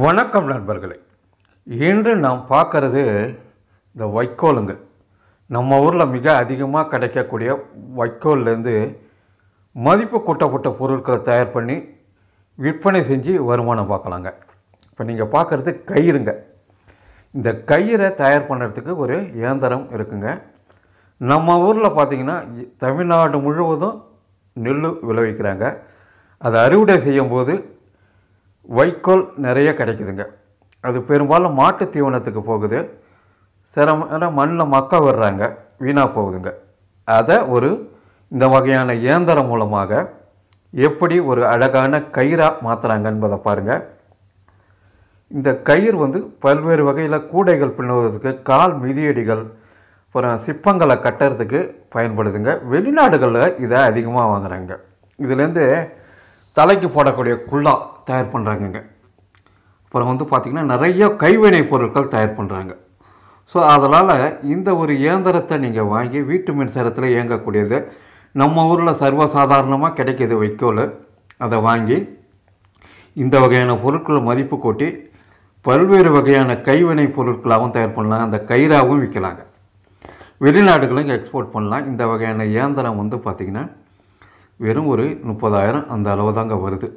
வணக்கம் நண்பர்களே இன்று நாம் பார்க்குறது இந்த வைக்கோலுங்க நம்ம ஊரில் மிக அதிகமாக கிடைக்கக்கூடிய வைக்கோல்லேருந்து மதிப்பு கூட்டப்பட்ட பொருட்களை தயார் பண்ணி விற்பனை செஞ்சு வருமானம் பார்க்கலாங்க இப்போ நீங்கள் பார்க்குறது கயிறுங்க இந்த கயிறை தயார் பண்ணுறதுக்கு ஒரு இயந்திரம் இருக்குங்க நம்ம ஊரில் பார்த்திங்கன்னா தமிழ்நாடு முழுவதும் நெல் விளைவிக்கிறாங்க அதை அறுவடை செய்யும்போது வைக்கோல் நிறைய கிடைக்குதுங்க அது பெரும்பாலும் மாட்டு தீவனத்துக்கு போகுது சிரம மண்ணில் மக்க விடுறாங்க வீணாக போகுதுங்க அதை ஒரு இந்த வகையான இயந்திரம் மூலமாக எப்படி ஒரு அழகான கயிறாக மாற்றுறாங்க என்பதை பாருங்கள் இந்த கயிறு வந்து பல்வேறு வகையில் கூடைகள் பின்னுவதற்கு கால் மிதியடிகள் அப்புறம் சிப்பங்களை கட்டுறதுக்கு பயன்படுதுங்க வெளிநாடுகளில் இதை அதிகமாக வாங்குகிறாங்க இதுலேருந்து தலைக்கு போடக்கூடிய குள்ளா தயார் பண்ணுறாங்கங்க அப்புறம் வந்து பார்த்திங்கன்னா நிறைய கைவினை பொருட்கள் தயார் பண்ணுறாங்க ஸோ அதனால் இந்த ஒரு இயந்திரத்தை நீங்கள் வாங்கி வீட்டு மின்சாரத்தில் இயங்கக்கூடியது நம்ம ஊரில் சர்வசாதாரணமாக கிடைக்கிது வைக்கோல் அதை வாங்கி இந்த வகையான பொருட்களை மதிப்பு கூட்டி பல்வேறு வகையான கைவினை பொருட்களாகவும் தயார் பண்ணலாம் அந்த கயிறாகவும் விற்கலாங்க வெளிநாடுகளுக்கு எக்ஸ்போர்ட் பண்ணலாம் இந்த வகையான இயந்திரம் வந்து பார்த்திங்கன்னா வெறும் ஒரு முப்பதாயிரம் அந்த அளவு தாங்க வருது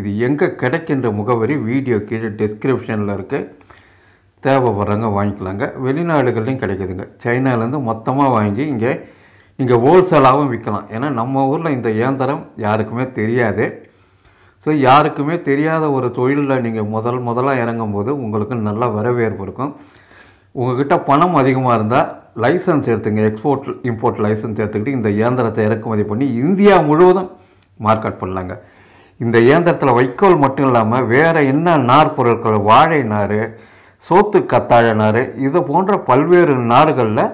இது எங்கே கிடைக்கின்ற முகவரி வீடியோ கீழே டிஸ்கிரிப்ஷனில் இருக்குது தேவைப்படுறவங்க வாங்கிக்கலாங்க வெளிநாடுகள்லையும் கிடைக்குதுங்க சைனாலேருந்து மொத்தமாக வாங்கி இங்கே இங்கே ஹோல்சேலாகவும் விற்கலாம் ஏன்னா நம்ம ஊரில் இந்த இயந்திரம் யாருக்குமே தெரியாது ஸோ யாருக்குமே தெரியாத ஒரு தொழிலில் நீங்கள் முதல் முதலாக இறங்கும்போது உங்களுக்கு நல்ல வரவேற்பு இருக்கும் உங்கள்கிட்ட பணம் அதிகமாக இருந்தால் லைசன்ஸ் எடுத்துங்க எக்ஸ்போர்ட் இம்போர்ட் லைசன்ஸ் எடுத்துக்கிட்டு இந்த இயந்திரத்தை இறக்குமதி பண்ணி இந்தியா முழுவதும் மார்க்கெட் பண்ணலாங்க இந்த இயந்திரத்தில் வைக்கோல் மட்டும் இல்லாமல் வேறு என்ன நார் பொருட்கள் வாழை நார் சோத்து கத்தாழ நார் இது போன்ற பல்வேறு நாடுகளில்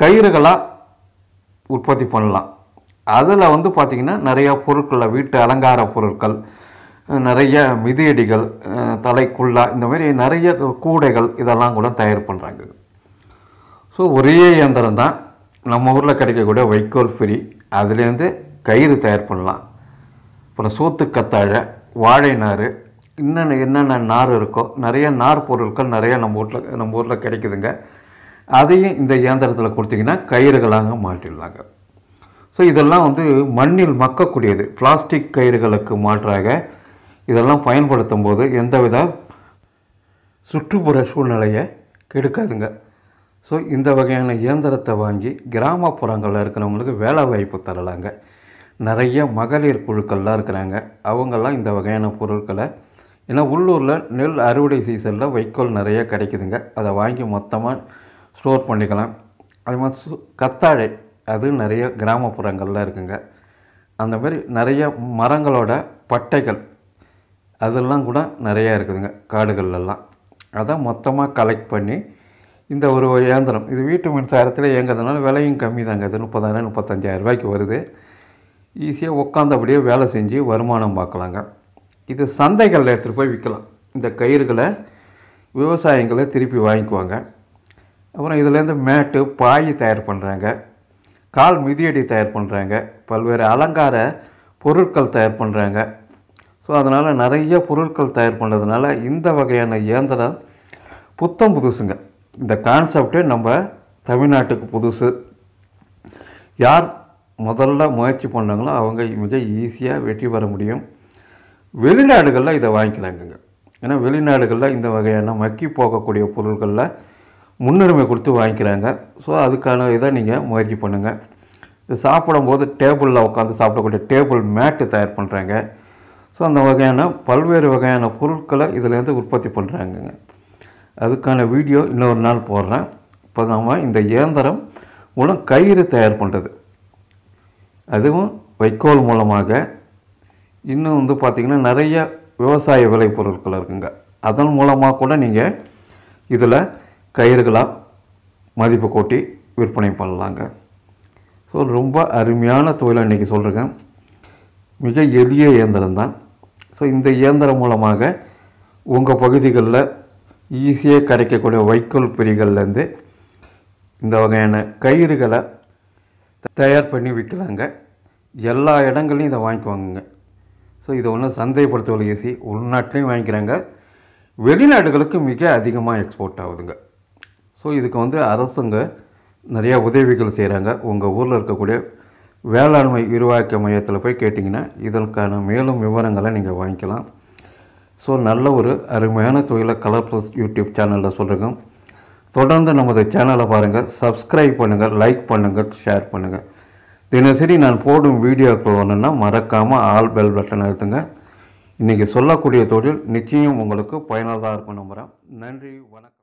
கயிறுகளாக உற்பத்தி பண்ணலாம் அதில் வந்து பார்த்திங்கன்னா நிறையா பொருட்களில் வீட்டு அலங்கார பொருட்கள் நிறைய மிதியடிகள் தலைக்குள்ளா இந்த மாதிரி நிறைய கூடைகள் இதெல்லாம் கூட தயார் பண்ணுறாங்க ஸோ ஒரே இயந்திரம் தான் நம்ம ஊரில் கிடைக்கக்கூடிய வைக்கோல் ஃப்ரீ அதுலேருந்து கயிறு தயார் பண்ணலாம் அப்புறம் சோத்துக்கத்தாழை வாழை நார் இன்னும் என்னென்ன நார் இருக்கோ நிறைய நார் பொருட்கள் நிறையா நம்ம ஊரில் நம்ம ஊரில் கிடைக்குதுங்க அதையும் இந்த இயந்திரத்தில் கொடுத்திங்கன்னா கயிறுகளாக மாட்டிடலாங்க ஸோ இதெல்லாம் வந்து மண்ணில் மக்கக்கூடியது பிளாஸ்டிக் கயிறுகளுக்கு மாற்றாக இதெல்லாம் பயன்படுத்தும் போது எந்தவித சுற்றுப்புற சூழ்நிலையை கெடுக்காதுங்க ஸோ இந்த வகையான இயந்திரத்தை வாங்கி கிராமப்புறங்களில் இருக்கிறவங்களுக்கு வேலை வாய்ப்பு தரலாங்க நிறைய மகளிர் குழுக்கள்லாம் இருக்கிறாங்க அவங்கெல்லாம் இந்த வகையான பொருட்களை ஏன்னா உள்ளூரில் நெல் அறுவடை சீசனில் வைக்கோல் நிறைய கிடைக்குதுங்க அதை வாங்கி மொத்தமாக ஸ்டோர் பண்ணிக்கலாம் அது மாதிரி சு கத்தாழை அது நிறைய கிராமப்புறங்களில் இருக்குங்க அந்த மாதிரி நிறைய மரங்களோட பட்டைகள் அதெல்லாம் கூட நிறையா இருக்குதுங்க காடுகள்லாம் அதை மொத்தமாக கலெக்ட் பண்ணி இந்த ஒரு இயந்திரம் இது வீட்டு மின்சாரத்தில் இயங்குறதுனால விலையும் கம்மி தாங்க இது முப்பதாயிரம் முப்பத்தஞ்சாயிரம் ரூபாய்க்கு வருது ஈஸியாக உட்காந்தபடியே வேலை செஞ்சு வருமானம் பார்க்கலாங்க இது சந்தைகளில் எடுத்துகிட்டு போய் விற்கலாம் இந்த கயிறுகளை விவசாயங்களை திருப்பி வாங்கிக்குவாங்க அப்புறம் இதுலேருந்து மேட்டு பாய் தயார் பண்ணுறாங்க கால் மிதியடி தயார் பண்ணுறாங்க பல்வேறு அலங்கார பொருட்கள் தயார் பண்ணுறாங்க ஸோ அதனால் நிறைய பொருட்கள் தயார் பண்ணுறதுனால இந்த வகையான இயந்திரம் புத்தம் புதுசுங்க இந்த கான்செப்டே நம்ம தமிழ்நாட்டுக்கு புதுசு யார் முதல்ல முயற்சி பண்ணாங்களோ அவங்க மிக ஈஸியாக வெற்றி பெற முடியும் வெளிநாடுகளில் இதை வாங்கிக்கிறாங்கங்க ஏன்னா வெளிநாடுகளில் இந்த வகையான மக்கி போகக்கூடிய பொருட்களில் முன்னுரிமை கொடுத்து வாங்கிக்கிறாங்க ஸோ அதுக்கான இதை நீங்கள் முயற்சி பண்ணுங்கள் இது சாப்பிடும்போது டேபிளில் உட்காந்து சாப்பிடக்கூடிய டேபிள் மேட்டு தயார் பண்ணுறாங்க ஸோ அந்த வகையான பல்வேறு வகையான பொருட்களை இதிலேருந்து உற்பத்தி பண்ணுறாங்கங்க அதுக்கான வீடியோ இன்னொரு நாள் போடுறேன் இப்போ நம்ம இந்த இயந்திரம் மூலம் கயிறு தயார் பண்ணுறது அதுவும் வைக்கோல் மூலமாக இன்னும் வந்து பார்த்திங்கன்னா நிறைய விவசாய விளைபொருட்கள் இருக்குங்க அதன் மூலமாக கூட நீங்கள் இதில் கயிறுகளாக மதிப்பு கூட்டி விற்பனை பண்ணலாங்க ஸோ ரொம்ப அருமையான தொழிலை இன்றைக்கி சொல்கிறேங்க மிக எளிய இயந்திரம் தான் ஸோ இந்த இயந்திரம் மூலமாக உங்கள் பகுதிகளில் ஈஸியாக கிடைக்கக்கூடிய வைக்கோல் பிரிகள்லேருந்து இந்த வகையான கயிறுகளை தயார் பண்ணி விற்கலாங்க எல்லா இடங்கள்லையும் இதை வாங்கிக்குவாங்க ஸோ இதை ஒன்றும் சந்தைப்படுத்தவில்லை ஏசி உள்நாட்டிலையும் வாங்கிக்கிறாங்க வெளிநாடுகளுக்கு மிக அதிகமாக எக்ஸ்போர்ட் ஆகுதுங்க ஸோ இதுக்கு வந்து அரசுங்க நிறையா உதவிகள் செய்கிறாங்க உங்கள் ஊரில் இருக்கக்கூடிய வேளாண்மை விரிவாக்க மையத்தில் போய் கேட்டிங்கன்னா இதற்கான மேலும் விவரங்களை நீங்கள் வாங்கிக்கலாம் ஸோ நல்ல ஒரு அருமையான தொழிலை கலர் ப்ளஸ் யூடியூப் சேனலில் சொல்கிறேங்க தொடர்ந்து நமது சேனலை பாருங்கள் சப்ஸ்கிரைப் பண்ணுங்கள் லைக் பண்ணுங்கள் ஷேர் பண்ணுங்கள் தினசரி நான் போடும் வீடியோக்கள் ஒன்றுன்னா மறக்காமல் ஆல் பெல் பட்டன் அழுத்துங்க இன்றைக்கி சொல்லக்கூடிய தொழில் நிச்சயம் உங்களுக்கு பயனுள்ளதாக இருக்கும் நம்புகிறேன் நன்றி வணக்கம்